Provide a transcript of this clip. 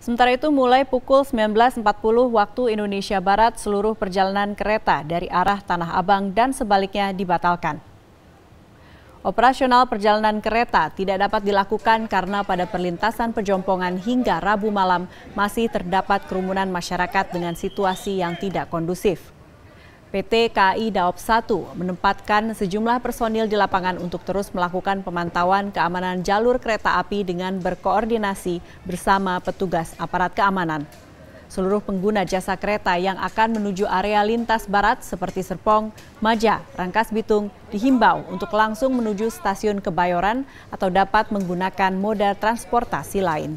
Sementara itu mulai pukul 19.40 waktu Indonesia Barat seluruh perjalanan kereta dari arah Tanah Abang dan sebaliknya dibatalkan. Operasional perjalanan kereta tidak dapat dilakukan karena pada perlintasan pejompongan hingga Rabu malam masih terdapat kerumunan masyarakat dengan situasi yang tidak kondusif. PT KAI Daop 1 menempatkan sejumlah personil di lapangan untuk terus melakukan pemantauan keamanan jalur kereta api dengan berkoordinasi bersama petugas aparat keamanan. Seluruh pengguna jasa kereta yang akan menuju area lintas barat seperti Serpong, Maja, Rangkas Bitung dihimbau untuk langsung menuju stasiun Kebayoran atau dapat menggunakan moda transportasi lain.